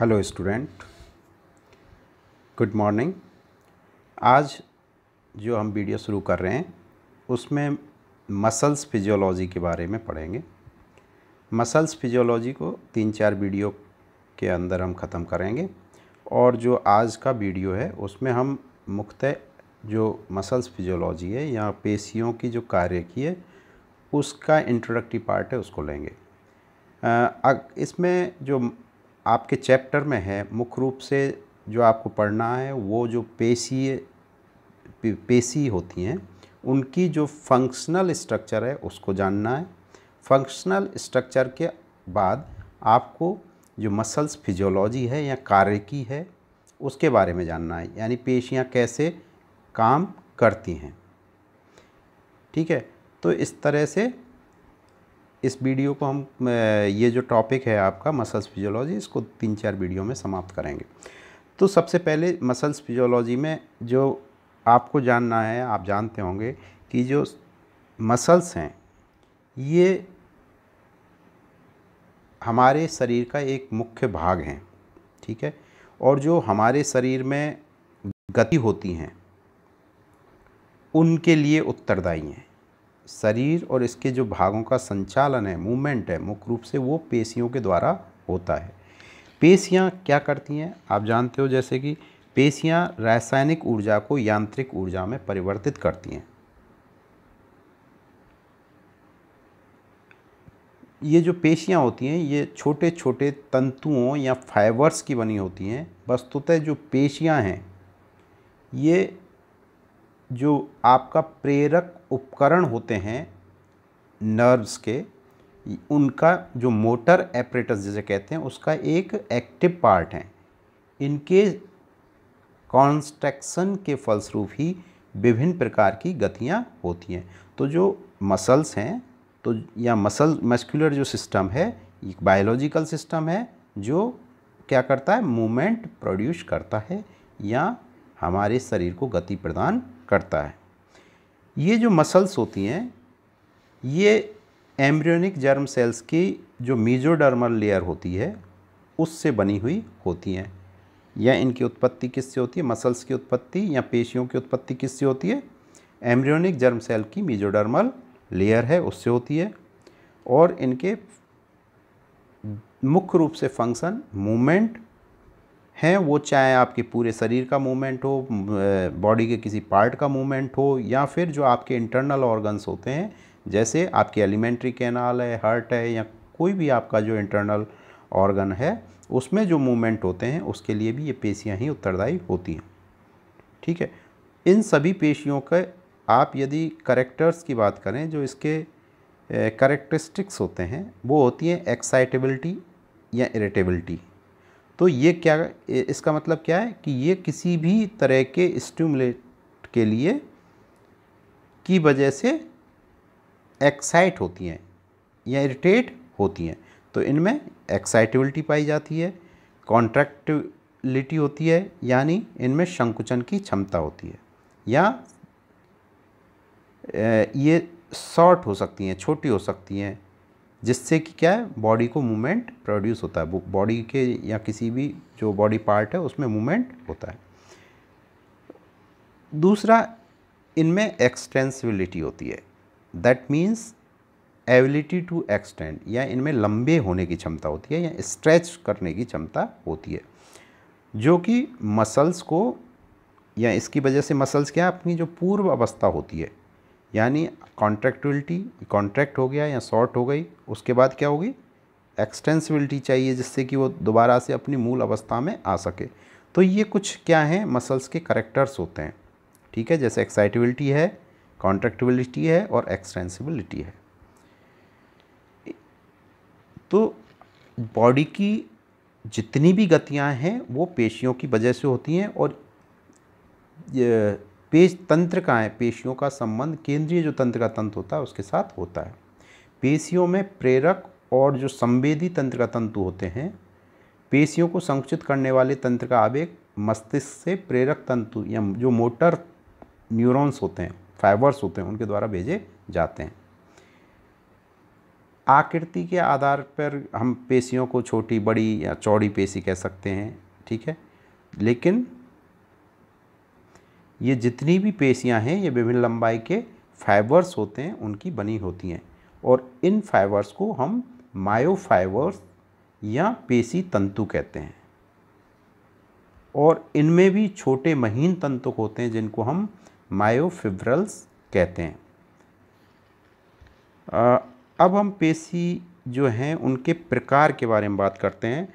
hello student good morning आज जो हम वीडियो शुरू कर रहे हैं उसमें मसल्स फिजियोलॉजी के बारे में पढ़ेंगे मसल्स फिजियोलॉजी को तीन चार वीडियो के अंदर हम ख़त्म करेंगे और जो आज का वीडियो है उसमें हम मुख्तः जो मसल्स फिजियोलॉजी है या पेशियों की जो कार्य की है उसका इंट्रोडक्टिव पार्ट है उसको लेंगे इसमें जो आपके चैप्टर में है मुख्य रूप से जो आपको पढ़ना है वो जो पेशी पेशी होती हैं उनकी जो फंक्शनल स्ट्रक्चर है उसको जानना है फंक्शनल स्ट्रक्चर के बाद आपको जो मसल्स फिजियोलॉजी है या कार्य की है उसके बारे में जानना है यानी पेशियाँ कैसे काम करती हैं ठीक है तो इस तरह से इस वीडियो को हम ये जो टॉपिक है आपका मसल्स फिजियोलॉजी इसको तीन चार वीडियो में समाप्त करेंगे तो सबसे पहले मसल्स फिजियोलॉजी में जो आपको जानना है आप जानते होंगे कि जो मसल्स हैं ये हमारे शरीर का एक मुख्य भाग हैं ठीक है और जो हमारे शरीर में गति होती हैं उनके लिए उत्तरदायी हैं शरीर और इसके जो भागों का संचालन है मूवमेंट है मुख्य रूप से वो पेशियों के द्वारा होता है पेशियाँ क्या करती हैं आप जानते हो जैसे कि पेशियाँ रासायनिक ऊर्जा को यांत्रिक ऊर्जा में परिवर्तित करती हैं ये जो पेशियाँ होती हैं ये छोटे छोटे तंतुओं या फाइबर्स की बनी होती हैं वस्तुतः जो पेशियाँ हैं ये जो आपका प्रेरक उपकरण होते हैं नर्व्स के उनका जो मोटर एपरेटस जिसे कहते हैं उसका एक एक्टिव पार्ट है इनके कॉन्स्ट्रक्शन के फलस्वरूप ही विभिन्न प्रकार की गतियां होती हैं तो जो मसल्स हैं तो या मसल मस्कुलर जो सिस्टम है एक बायोलॉजिकल सिस्टम है जो क्या करता है मूवमेंट प्रोड्यूस करता है या हमारे शरीर को गति प्रदान करता है ये जो मसल्स होती हैं ये एम्ब्रियोनिक जर्म सेल्स की जो मीजोडर्मल लेयर होती है उससे बनी हुई होती हैं या इनकी उत्पत्ति किससे होती है मसल्स की उत्पत्ति या पेशियों की उत्पत्ति किससे होती है एम्ब्रियोनिक जर्म सेल की मीजोडर्मल लेयर है उससे होती है और इनके मुख्य रूप से फंक्शन मूवमेंट हैं वो चाहे आपके पूरे शरीर का मूवमेंट हो बॉडी के किसी पार्ट का मूवमेंट हो या फिर जो आपके इंटरनल ऑर्गन्स होते हैं जैसे आपकी एलिमेंट्री कैनाल है हार्ट है या कोई भी आपका जो इंटरनल ऑर्गन है उसमें जो मूवमेंट होते हैं उसके लिए भी ये पेशियाँ ही उत्तरदायी होती हैं ठीक है इन सभी पेशियों के आप यदि करेक्टर्स की बात करें जो इसके करेक्टरिस्टिक्स होते हैं वो होती हैं एक्साइटेबिलिटी या इरेटेबिलिटी तो ये क्या इसका मतलब क्या है कि ये किसी भी तरह के स्टिमुलेट के लिए की वजह से एक्साइट होती हैं या इरिटेट होती हैं तो इनमें एक्साइटेबिलिटी पाई जाती है कॉन्ट्रैक्टिलिटी होती है यानी इनमें संकुचन की क्षमता होती है या ये शॉर्ट हो सकती हैं छोटी हो सकती हैं जिससे कि क्या है बॉडी को मूवमेंट प्रोड्यूस होता है बॉडी के या किसी भी जो बॉडी पार्ट है उसमें मूवमेंट होता है दूसरा इनमें एक्सटेंसिबिलिटी होती है that means ability to extend या इनमें लंबे होने की क्षमता होती है या स्ट्रेच करने की क्षमता होती है जो कि मसल्स को या इसकी वजह से मसल्स क्या अपनी जो पूर्व अवस्था होती है यानी कॉन्ट्रैक्टिविटी कॉन्ट्रैक्ट हो गया या शॉर्ट हो गई उसके बाद क्या होगी एक्सटेंसिबिलिटी चाहिए जिससे कि वो दोबारा से अपनी मूल अवस्था में आ सके तो ये कुछ क्या हैं मसल्स के करेक्टर्स होते हैं ठीक है जैसे एक्साइटिबिलिटी है कॉन्ट्रैक्टिबिलिटी है और एक्सटेंसिबिलिटी है तो बॉडी की जितनी भी गतियाँ हैं वो पेशियों की वजह से होती हैं और पेश तंत्र का है पेशियों का संबंध केंद्रीय जो तंत्र का तंत्र होता है उसके साथ होता है पेशियों में प्रेरक और जो संवेदी तंत्र का तंतु होते हैं पेशियों को संकुचित करने वाले तंत्र का आवेग मस्तिष्क से प्रेरक तंतु या जो मोटर न्यूरॉन्स होते हैं फाइबर्स होते हैं उनके द्वारा भेजे जाते हैं आकृति के आधार पर हम पेशियों को छोटी बड़ी या चौड़ी पेशी कह सकते हैं ठीक है लेकिन ये जितनी भी पेशियाँ हैं ये विभिन्न लंबाई के फाइबर्स होते हैं उनकी बनी होती हैं और इन फाइबर्स को हम मायोफाइबर्स या पेशी तंतु कहते हैं और इनमें भी छोटे महीन तंतु होते हैं जिनको हम मायोफिब्रल्स कहते हैं अब हम पेशी जो हैं उनके प्रकार के बारे में बात करते हैं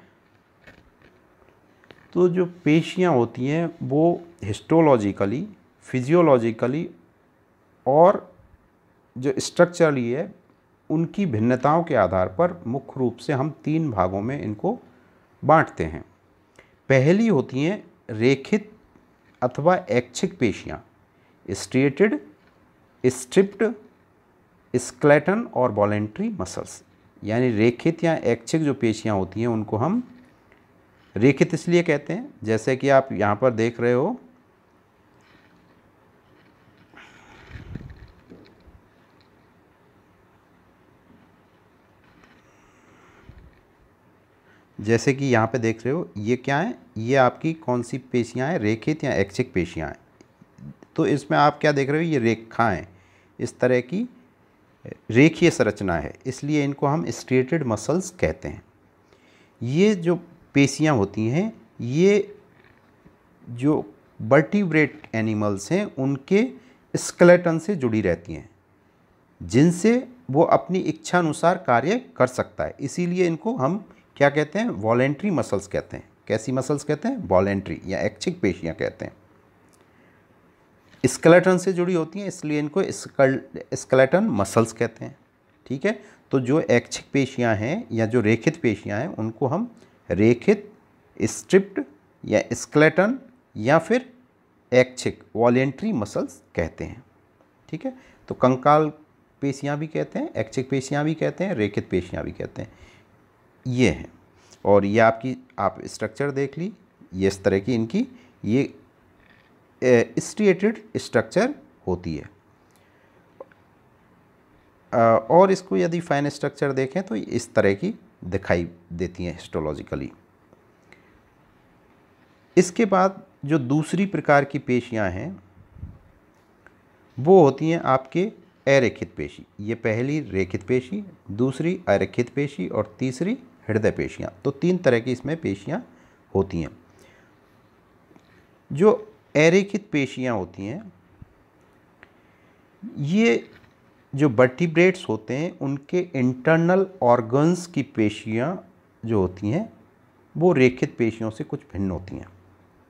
तो जो पेशियाँ होती हैं वो हिस्टोलॉजिकली फिजियोलॉजिकली और जो स्ट्रक्चरली है उनकी भिन्नताओं के आधार पर मुख्य रूप से हम तीन भागों में इनको बांटते हैं पहली होती हैं रेखित अथवा ऐच्छिक पेशियाँ स्ट्रेटेड स्ट्रिप्ड स्क्लेटन और वॉलेंट्री मसल्स यानी रेखित या ऐच्छिक जो पेशियाँ होती हैं उनको हम रेखित इसलिए कहते हैं जैसे कि आप यहाँ पर देख रहे हो जैसे कि यहाँ पे देख रहे हो ये क्या है ये आपकी कौन सी पेशियाँ हैं रेखित या ऐच्छिक पेशियाँ हैं तो इसमें आप क्या देख रहे हो ये रेखाएँ इस तरह की रेखीय संरचना है इसलिए इनको हम स्ट्रेटेड मसल्स कहते हैं ये जो पेशियाँ होती हैं ये जो बर्टिब्रेट एनिमल्स हैं उनके स्केलेटन से जुड़ी रहती हैं जिनसे वो अपनी इच्छा अनुसार कार्य कर सकता है इसीलिए इनको हम क्या कहते हैं वॉलेंट्री मसल्स कहते हैं कैसी मसल्स कहते हैं वॉलेंट्री या ऐच्छिक पेशियाँ कहते हैं स्केलेटन से जुड़ी होती हैं इसलिए इनको स्केलेटन मसल्स कहते हैं ठीक है तो जो ऐच्छिक पेशियाँ हैं या जो रेखित पेशियाँ हैं उनको हम रेखित स्ट्रिप्ड या स्क्लेटन या फिर एक्छिक वॉलेंट्री मसल्स कहते हैं ठीक है तो कंकाल पेशियाँ भी कहते हैं एक्छिक पेशियाँ भी कहते हैं रेखित पेशियाँ भी कहते हैं ये हैं और ये आपकी आप स्ट्रक्चर देख ली ये इस तरह की इनकी ये स्ट्रिएटेड स्ट्रक्चर होती है और इसको यदि फाइन स्ट्रक्चर देखें तो इस तरह की दिखाई देती हैं हिस्टोलॉजिकली इसके बाद जो दूसरी प्रकार की पेशियां हैं वो होती हैं आपके अरेखित पेशी ये पहली रेखित पेशी दूसरी अरेखित पेशी और तीसरी हृदय पेशियाँ तो तीन तरह की इसमें पेशियाँ होती हैं जो अरेखित पेशियाँ होती हैं ये जो बर्टिब्रेट्स होते हैं उनके इंटरनल ऑर्गन्स की पेशियाँ जो होती हैं वो रेखित पेशियों से कुछ भिन्न होती हैं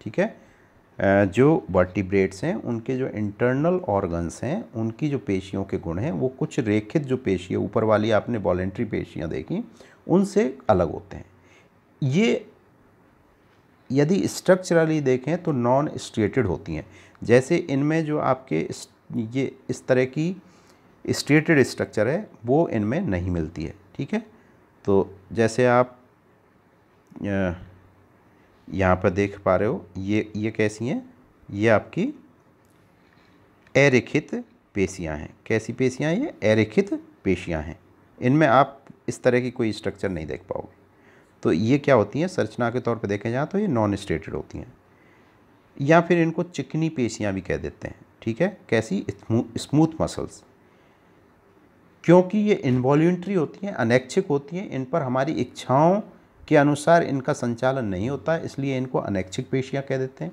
ठीक है जो बर्टिब्रेट्स हैं उनके जो इंटरनल ऑर्गन्स हैं उनकी जो पेशियों के गुण हैं वो कुछ रेखित जो पेशियाँ ऊपर वाली आपने वॉलेंट्री पेशियाँ देखी उनसे अलग होते हैं ये यदि स्ट्रक्चरली देखें तो नॉन स्ट्रिएटेड होती हैं जैसे इनमें जो आपके ये इस तरह की स्टेटेड स्ट्रक्चर है वो इनमें नहीं मिलती है ठीक है तो जैसे आप यहाँ पर देख पा रहे हो ये ये कैसी हैं ये आपकी अरेखित पेशियाँ हैं कैसी पेशियाँ ये अरेखित पेशियाँ हैं इनमें आप इस तरह की कोई स्ट्रक्चर नहीं देख पाओगे तो ये क्या होती हैं संरचना के तौर पर देखें जाए तो ये नॉन स्टेटेड होती हैं या फिर इनको चिकनी पेशियाँ भी कह देते हैं ठीक है कैसी स्मूथ मसल्स क्योंकि ये इन्वॉल्ट्री होती हैं अनैच्छिक होती हैं इन पर हमारी इच्छाओं के अनुसार इनका संचालन नहीं होता इसलिए इनको अनैच्छिक पेशियाँ कह देते हैं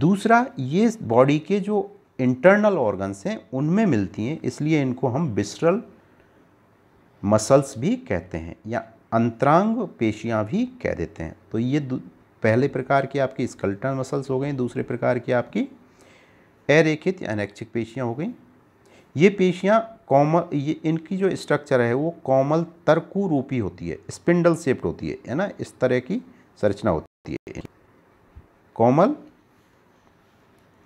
दूसरा ये बॉडी के जो इंटरनल ऑर्गन्स हैं उनमें मिलती हैं इसलिए इनको हम बिस्ट्रल मसल्स भी कहते हैं या अंतरांग पेशियाँ भी कह देते हैं तो ये पहले प्रकार की आपकी स्कल्टन मसल्स हो गई दूसरे प्रकार की आपकी अरेखित या अनैच्छिक पेशियाँ हो गई ये पेशियाँ कॉमल ये इनकी जो स्ट्रक्चर है वो कॉमल तर्कु रूपी होती है स्पिंडल सेप्ड होती है है ना इस तरह की संरचना होती है कॉमल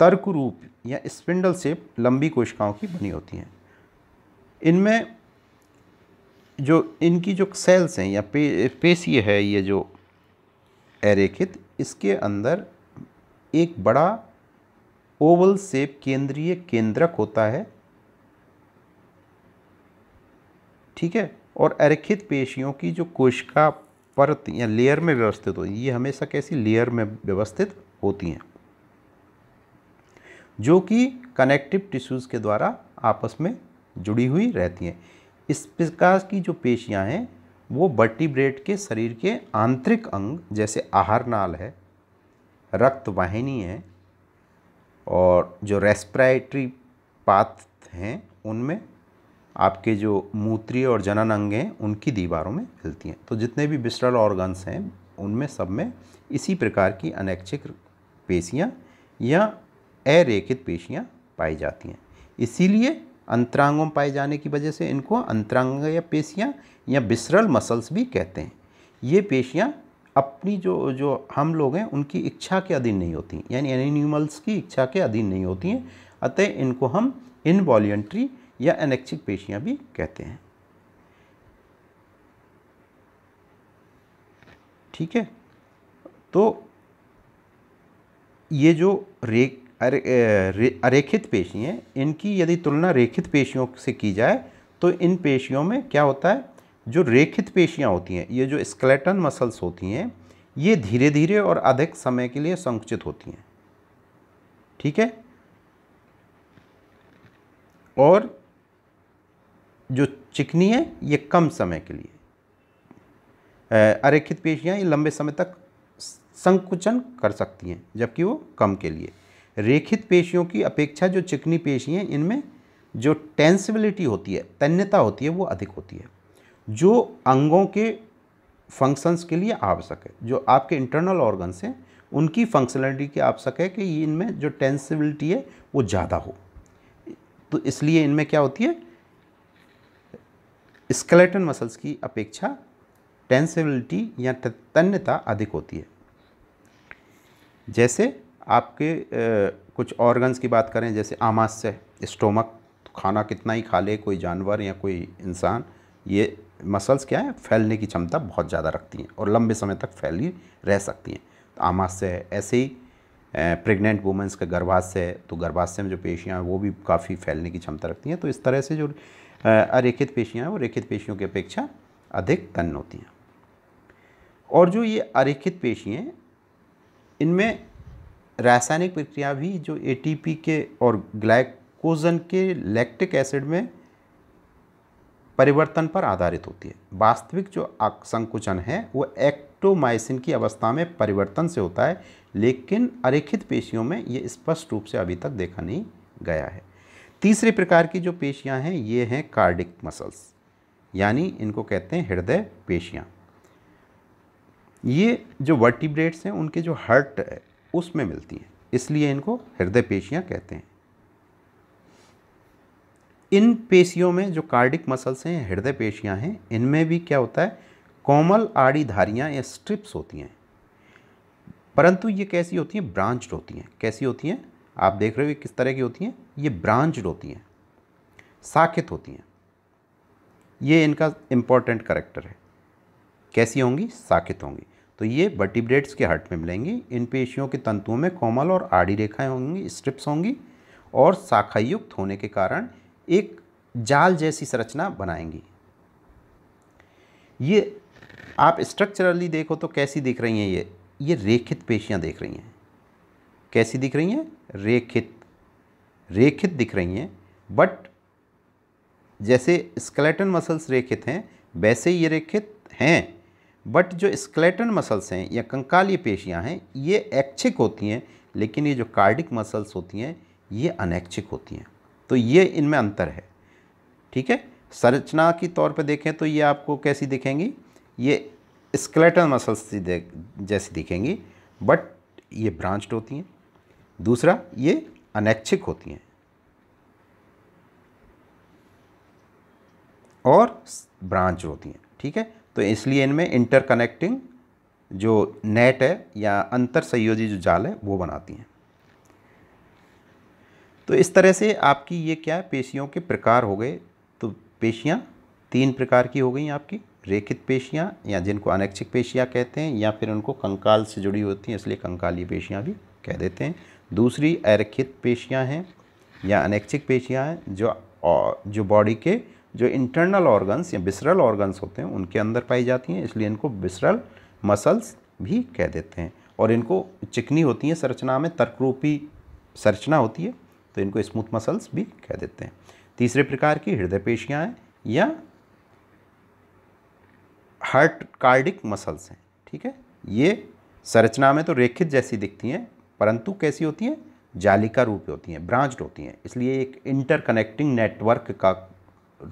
तर्क रूप या स्पिंडल सेप लंबी कोशिकाओं की बनी होती हैं इनमें जो इनकी जो सेल्स हैं या पे, पेशी है ये जो एरेखित इसके अंदर एक बड़ा ओवल सेप केंद्रीय केंद्रक होता है ठीक है और अरेखित पेशियों की जो कोशिका परत या लेयर में व्यवस्थित होती है ये हमेशा कैसी लेयर में व्यवस्थित होती हैं जो कि कनेक्टिव टिश्यूज़ के द्वारा आपस में जुड़ी हुई रहती हैं इस प्रकार की जो पेशियां हैं वो ब्रेड के शरीर के आंतरिक अंग जैसे आहार नाल है रक्त वाहिनी है और जो रेस्पिरेटरी पाथ हैं उनमें आपके जो मूत्रीय और जनन अंग हैं उनकी दीवारों में मिलती हैं तो जितने भी बिस्ट्रल ऑर्गन्स हैं उनमें सब में इसी प्रकार की अनैच्छिक पेशियाँ या अरेखित पेशियाँ पाई जाती हैं इसीलिए अंतरांगों में पाए जाने की वजह से इनको अंतरांग या पेशियाँ या बिस्रल मसल्स भी कहते हैं ये पेशियाँ अपनी जो जो हम लोग हैं उनकी इच्छा के अधीन नहीं होती यानी एनिमल्स की इच्छा के अधीन नहीं होती हैं अतः इनको हम इनवॉल्ट्री या अनैच्छिक पेशियाँ भी कहते हैं ठीक है तो ये जो रेख अरे, रे, अरेखित पेशी हैं इनकी यदि तुलना रेखित पेशियों से की जाए तो इन पेशियों में क्या होता है जो रेखित पेशियाँ होती हैं ये जो स्केलेटन मसल्स होती हैं ये धीरे धीरे और अधिक समय के लिए संकुचित होती हैं ठीक है और जो चिकनी है ये कम समय के लिए अरेखित पेशियाँ ये लंबे समय तक संकुचन कर सकती हैं जबकि वो कम के लिए रेखित पेशियों की अपेक्षा जो चिकनी पेशी हैं इनमें जो टेंसिबिलिटी होती है तन्यता होती है वो अधिक होती है जो अंगों के फंक्शंस के लिए आवश्यक है जो आपके इंटरनल ऑर्गन्स हैं उनकी फंक्शनलिटी की आवश्यक है कि इनमें जो टेंसिबिलिटी है वो ज़्यादा हो तो इसलिए इनमें क्या होती है स्केलेटन मसल्स की अपेक्षा टेंसिबिलिटी या तन्यता अधिक होती है जैसे आपके कुछ ऑर्गन्स की बात करें जैसे आमाशय स्टोमक तो खाना कितना ही खा ले कोई जानवर या कोई इंसान ये मसल्स क्या है फैलने की क्षमता बहुत ज़्यादा रखती हैं और लंबे समय तक फैली रह सकती हैं तो आमाशय ऐसे ही प्रेग्नेंट वुमेंस का गर्भाशय तो गर्भाशय में जो पेशियाँ हैं वो भी काफ़ी फैलने की क्षमता रखती हैं तो इस तरह से जो अरेखित पेशियाँ हैं वो रेखित पेशियों की अपेक्षा अधिक तन्न होती हैं और जो ये अरेखित पेशियाँ इनमें रासायनिक प्रक्रिया भी जो एटीपी के और ग्लाइकोजन के लैक्टिक एसिड में परिवर्तन पर आधारित होती है वास्तविक जो संकुचन है वो एक्टोमाइसिन की अवस्था में परिवर्तन से होता है लेकिन अरेखित पेशियों में ये स्पष्ट रूप से अभी तक देखा नहीं गया है तीसरे प्रकार की जो पेशियाँ हैं ये हैं कार्डिक मसल्स यानी इनको कहते हैं हृदय पेशियाँ ये जो वर्टिब्रेट्स हैं उनके जो हर्ट है उसमें मिलती हैं इसलिए इनको हृदय पेशियाँ कहते हैं इन पेशियों में जो कार्डिक मसल्स हैं हृदय पेशियाँ हैं इनमें भी क्या होता है कोमल आड़ी धारियाँ या स्ट्रिप्स होती हैं परंतु ये कैसी होती हैं ब्रांच्ड होती हैं कैसी होती हैं आप देख रहे हो किस तरह की होती हैं ये ब्रांचड होती हैं साखित होती हैं ये इनका इम्पॉर्टेंट करेक्टर है कैसी होंगी साखित होंगी तो ये वर्टिब्रेट्स के हट में मिलेंगी इन पेशियों के तंतुओं में कोमल और आड़ी रेखाएं होंगी स्ट्रिप्स होंगी और शाखायुक्त होने के कारण एक जाल जैसी संरचना बनाएंगी ये आप स्ट्रक्चरली देखो तो कैसी दिख रही हैं ये ये रेखित पेशियाँ देख रही हैं कैसी दिख रही हैं रेखित रेखित दिख रही हैं बट जैसे स्केलेटन मसल्स रेखित हैं वैसे ये रेखित हैं बट जो स्केलेटन मसल्स हैं या कंकालीय पेशियां हैं ये ऐच्छिक होती हैं लेकिन ये जो कार्डिक मसल्स होती हैं ये अनैच्छिक होती हैं तो ये इनमें अंतर है ठीक है संरचना की तौर पे देखें तो ये आपको कैसी दिखेंगी ये स्केलेटन मसल्स जैसी दिखेंगी बट ये ब्रांच्ड होती हैं दूसरा ये अनैच्छिक होती हैं और ब्रांच होती हैं ठीक है तो इसलिए इनमें इंटरकनेक्टिंग जो नेट है या अंतर संयोजी जो जाल है वो बनाती हैं तो इस तरह से आपकी ये क्या है पेशियों के प्रकार हो गए तो पेशियाँ तीन प्रकार की हो गई आपकी रेखित पेशियाँ या जिनको अनैच्छिक पेशियाँ कहते हैं या फिर उनको कंकाल से जुड़ी होती हैं इसलिए कंकालीय पेशियाँ भी कह देते हैं दूसरी अरेखित पेशियाँ हैं या अनैच्छिक पेशियाँ हैं जो जो बॉडी के जो इंटरनल ऑर्गन्स या बिसरल ऑर्गन्स होते हैं उनके अंदर पाई जाती हैं इसलिए इनको बिसरल मसल्स भी कह देते हैं और इनको चिकनी होती है संरचना में तर्करूपी संरचना होती है तो इनको स्मूथ मसल्स भी कह देते हैं तीसरे प्रकार की हृदय पेशियाँ हैं या हार्ट कार्डिक मसल्स हैं ठीक है ये संरचना में तो रेखित जैसी दिखती हैं परंतु कैसी होती हैं जालिका रूप होती हैं ब्रांच होती हैं इसलिए एक इंटरकनेक्टिंग नेटवर्क का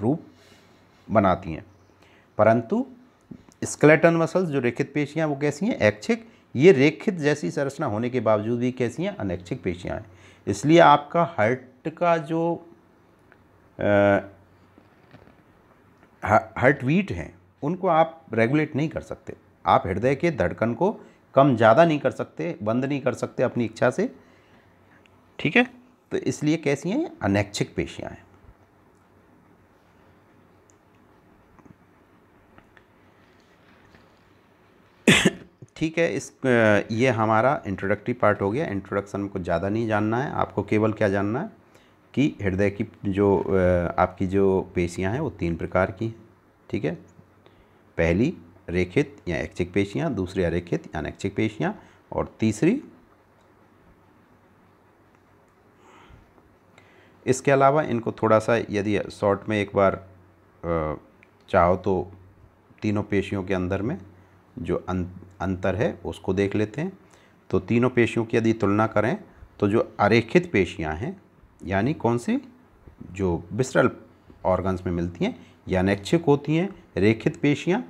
रूप बनाती हैं परंतु स्केलेटन मसल्स जो रेखित पेशियाँ वो कैसी हैं ऐच्छिक ये रेखित जैसी संरचना होने के बावजूद भी कैसी हैं अनैच्छिक पेशियाँ हैं इसलिए आपका हर्ट का जो हर्टवीट हैं उनको आप रेगुलेट नहीं कर सकते आप हृदय के धड़कन को कम ज़्यादा नहीं कर सकते बंद नहीं कर सकते अपनी इच्छा से ठीक है तो इसलिए कैसी हैं अनैच्छिक पेशियाँ हैं ठीक है इस ये हमारा इंट्रोडक्टरी पार्ट हो गया इंट्रोडक्शन को ज़्यादा नहीं जानना है आपको केवल क्या जानना है कि हृदय की जो आपकी जो पेशियां हैं वो तीन प्रकार की हैं ठीक है पहली रेखित या ऐच्छिक पेशियाँ दूसरी अरेखित या अनैच्छिक पेशियाँ और तीसरी इसके अलावा इनको थोड़ा सा यदि शॉर्ट में एक बार चाहो तो तीनों पेशियों के अंदर में जो अं, अंतर है उसको देख लेते हैं तो तीनों पेशियों की यदि तुलना करें तो जो अरेखित पेशियां हैं यानी कौन सी जो बिस्टल ऑर्गन्स में मिलती हैं या अनैच्छिक होती हैं रेखित पेशियां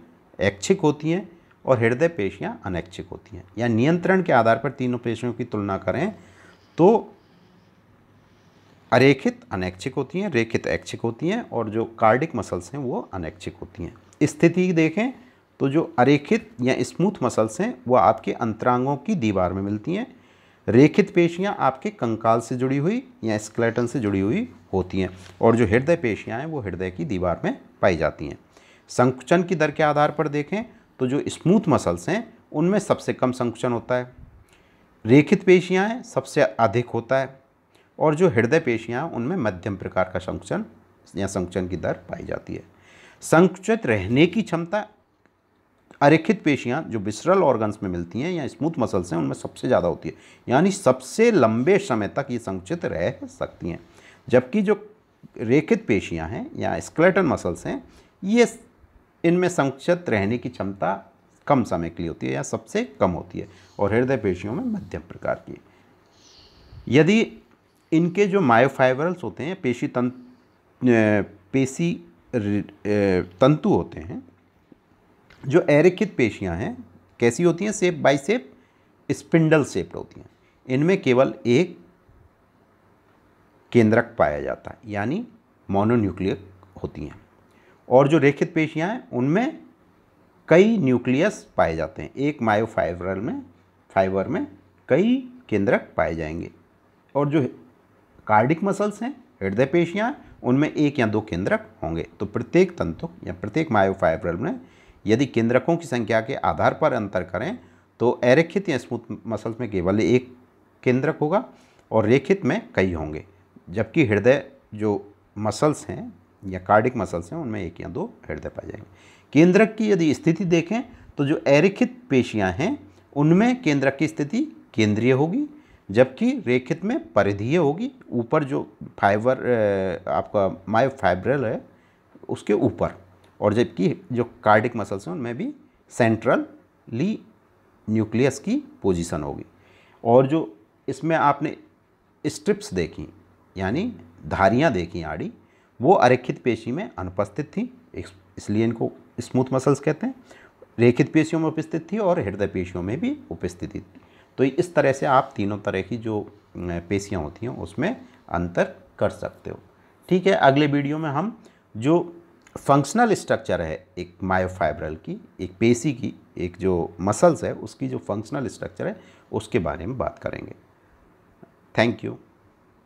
ऐच्छिक होती हैं और हृदय पेशियाँ अनैच्छिक होती हैं या नियंत्रण के आधार पर तीनों पेशियों की तुलना करें तो अरेखित अनैच्छिक होती हैं रेखित ऐच्छिक होती हैं और जो कार्डिक मसल्स हैं वो अनैच्छिक होती हैं स्थिति देखें तो जो अरेखित या स्मूथ मसल्स हैं वो आपके अंतरांगों की दीवार में मिलती हैं रेखित पेशियाँ आपके कंकाल से जुड़ी हुई या स्क्लेटन से जुड़ी हुई होती हैं और जो हृदय पेशियाँ हैं वो हृदय की दीवार में पाई जाती हैं संकुचन की दर के आधार पर देखें तो जो स्मूथ मसल्स हैं उनमें सबसे कम संकुचन होता है रेखित पेशियाँ हैं सबसे अधिक होता है और जो हृदय पेशियाँ उनमें मध्यम प्रकार का संकुचन या संकुचन की दर पाई जाती है संकुचित रहने की क्षमता अरेखित पेशियाँ जो विसरल ऑर्गन्स में मिलती हैं या स्मूथ मसल्स हैं उनमें सबसे ज़्यादा होती है यानी सबसे लंबे समय तक ये संकुचित रह सकती हैं जबकि जो रेखित पेशियाँ हैं या स्क्लेटन मसल्स हैं ये इनमें संक्षिप्त रहने की क्षमता कम समय के लिए होती है या सबसे कम होती है और हृदय पेशियों में मध्यम प्रकार की यदि इनके जो मायोफाइबरल्स होते हैं पेशी तंत्र पेशी तंतु होते हैं जो एरेखित पेशियां हैं कैसी होती हैं सेप बाई सेप स्पिंडल सेप्ड होती हैं इनमें केवल एक केंद्रक पाया जाता है यानी मोनोन्यूक्लियर होती हैं और जो रेखित पेशियाँ हैं उनमें कई न्यूक्लियस पाए जाते हैं एक मायोफाइब्रल में फाइबर में कई केंद्रक पाए जाएंगे और जो कार्डिक मसल्स हैं हृदय पेशियाँ उनमें एक या दो केंद्रक होंगे तो प्रत्येक तंतु या प्रत्येक मायोफाइब्रल में यदि केंद्रकों की संख्या के आधार पर अंतर करें तो अरेखित या स्मूथ मसल्स में केवल एक केंद्रक होगा और रेखित में कई होंगे जबकि हृदय जो मसल्स हैं या कार्डिक मसल्स हैं उनमें एक या दो हृदय पाए जाएंगे केंद्रक की यदि स्थिति देखें तो जो अरेखित पेशियां हैं उनमें केंद्रक की स्थिति केंद्रीय होगी जबकि रेखित में परिधीय होगी ऊपर जो फाइबर आपका माइफाइब्रल फाइब्रल है उसके ऊपर और जबकि जो कार्डिक मसल्स हैं उनमें भी सेंट्रलली न्यूक्लियस की पोजीशन होगी और जो इसमें आपने स्ट्रिप्स देखी यानी धारियाँ देखी आड़ी वो अरेखित पेशी में अनुपस्थित थी इसलिए इनको स्मूथ मसल्स कहते हैं रेखित पेशियों में उपस्थित थी और हृदय पेशियों में भी उपस्थित थी तो इस तरह से आप तीनों तरह की जो पेशियाँ होती हैं उसमें अंतर कर सकते हो ठीक है अगले वीडियो में हम जो फंक्शनल स्ट्रक्चर है एक मायोफाइब्रल की एक पेशी की एक जो मसल्स है उसकी जो फंक्शनल स्ट्रक्चर है उसके बारे में बात करेंगे थैंक यू